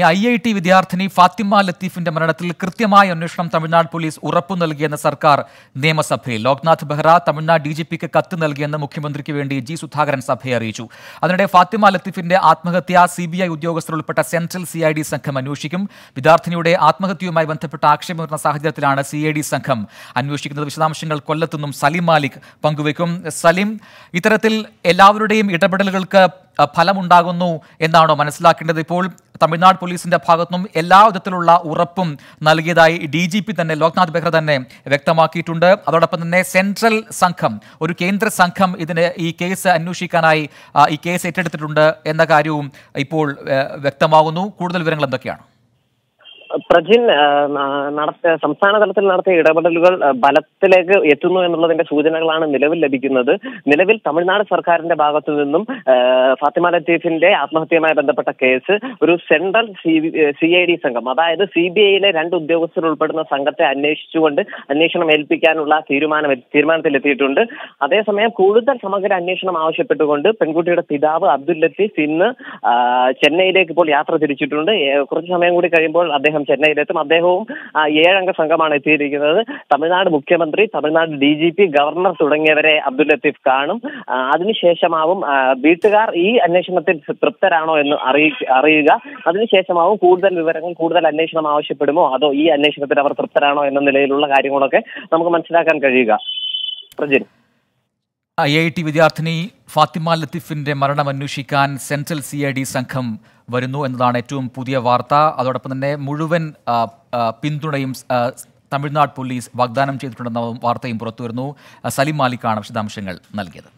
ഈ I I T വിദ്യാർത്ഥിനി ഫാത്തിമ ലത്തീഫിന്റെ മരണത്തിൽ കൃത്യമായ അന്വേഷണം തമിഴ്നാട് പോലീസ് ഉറപ്പു നൽകിയെന്ന് സർക്കാർ നിയമസഭയിൽ ലോക്നാഥ് ബെഹ്റ തമിഴ്നാട് ഡി ജി പിക്ക് കത്ത് നൽകിയെന്ന് മുഖ്യമന്ത്രിക്ക് വേണ്ടി ജി സുധാകരൻ സഭയെ അറിയിച്ചു അതിനിടെ ഫാത്തിമ ലത്തീഫിന്റെ ആത്മഹത്യ സി ബി ഐ ഉദ്യോഗസ്ഥർ ഉൾപ്പെട്ട സെൻട്രൽ സി ഐ ഡി സംഘം അന്വേഷിക്കും വിദ്യാർത്ഥിനിയുടെ ആത്മഹത്യയുമായി ബന്ധപ്പെട്ട ആക്ഷേപമുയർന്ന സാഹചര്യത്തിലാണ് സി ഐ ഡി സംഘം അന്വേഷിക്കുന്നത് വിശദാംശങ്ങൾ കൊല്ലത്തുനിന്നും സലിം മാലിക് പങ്കുവയ്ക്കും സലിം ഇത്തരത്തിൽ എല്ലാവരുടെയും ഇടപെടലുകൾക്ക് ഫലമുണ്ടാകുന്നു എന്നാണോ മനസ്സിലാക്കേണ്ടത് ഇപ്പോൾ തമിഴ്നാട് പോലീസിന്റെ ഭാഗത്തുനിന്നും എല്ലാ വിധത്തിലുള്ള ഉറപ്പും നൽകിയതായി ഡി ജി പി തന്നെ ലോക്നാഥ് ബെഹ്റ തന്നെ വ്യക്തമാക്കിയിട്ടുണ്ട് അതോടൊപ്പം തന്നെ സെൻട്രൽ സംഘം ഒരു കേന്ദ്ര സംഘം ഇതിന് ഈ കേസ് അന്വേഷിക്കാനായി ഈ കേസ് ഏറ്റെടുത്തിട്ടുണ്ട് എന്ന കാര്യവും ഇപ്പോൾ വ്യക്തമാകുന്നു കൂടുതൽ വിവരങ്ങൾ എന്തൊക്കെയാണ് പ്രജിൻ നടത്തിയ സംസ്ഥാന തലത്തിൽ നടത്തിയ ഇടപെടലുകൾ ബലത്തിലേക്ക് എത്തുന്നു എന്നുള്ളതിന്റെ സൂചനകളാണ് നിലവിൽ ലഭിക്കുന്നത് നിലവിൽ തമിഴ്നാട് സർക്കാരിന്റെ ഭാഗത്തു നിന്നും ഫാത്തിമ ലത്തീഫിന്റെ ആത്മഹത്യയുമായി ബന്ധപ്പെട്ട കേസ് ഒരു സെൻട്രൽ സി ഐ ഡി സംഘം അതായത് സി ബി ഐയിലെ രണ്ട് ഉദ്യോഗസ്ഥർ ഉൾപ്പെടുന്ന സംഘത്തെ അന്വേഷിച്ചുകൊണ്ട് അന്വേഷണം ഏൽപ്പിക്കാനുള്ള തീരുമാനം തീരുമാനത്തിലെത്തിയിട്ടുണ്ട് അതേസമയം കൂടുതൽ സമഗ്ര അന്വേഷണം ആവശ്യപ്പെട്ടുകൊണ്ട് പെൺകുട്ടിയുടെ പിതാവ് അബ്ദുൽ ലത്തീഫ് ഇന്ന് ചെന്നൈയിലേക്ക് ഇപ്പോൾ യാത്ര തിരിച്ചിട്ടുണ്ട് കുറച്ച് സമയം കൂടി കഴിയുമ്പോൾ അദ്ദേഹം ചെന്നൈയിലെത്തും അദ്ദേഹവും ഏഴംഗ സംഘമാണ് എത്തിയിരിക്കുന്നത് തമിഴ്നാട് മുഖ്യമന്ത്രി Tamil Nadu D G P governor തുടങ്ങിയവരെ അബ്ദുൽ ലത്തീഫ് കാണും അതിനുശേഷമാവും വീട്ടുകാർ ഈ അന്വേഷണത്തിൽ തൃപ്തരാണോ എന്ന് അറിയുക അതിനുശേഷമാവും കൂടുതൽ വിവരങ്ങൾ കൂടുതൽ അന്വേഷണം ആവശ്യപ്പെടുമോ അതോ ഈ അന്വേഷണത്തിൽ അവർ തൃപ്തരാണോ എന്ന നിലയിലുള്ള കാര്യങ്ങളൊക്കെ നമുക്ക് മനസ്സിലാക്കാൻ കഴിയുക പ്രജിൻ ഐ ഐ ടി വിദ്യാർത്ഥിനി ഫാത്തിമ ലത്തീഫിന്റെ മരണം അന്വേഷിക്കാൻ സെൻട്രൽ സി ഐ ഡി സംഘം വരുന്നു എന്നതാണ് ഏറ്റവും പുതിയ വാർത്ത അതോടൊപ്പം തന്നെ മുഴുവൻ പിന്തുണയും തമിഴ്നാട് പോലീസ് വാഗ്ദാനം ചെയ്തിട്ടുണ്ടെന്ന വാർത്തയും പുറത്തുവരുന്നു സലിം മാലിക്കാണ് വിശദാംശങ്ങൾ നൽകിയത്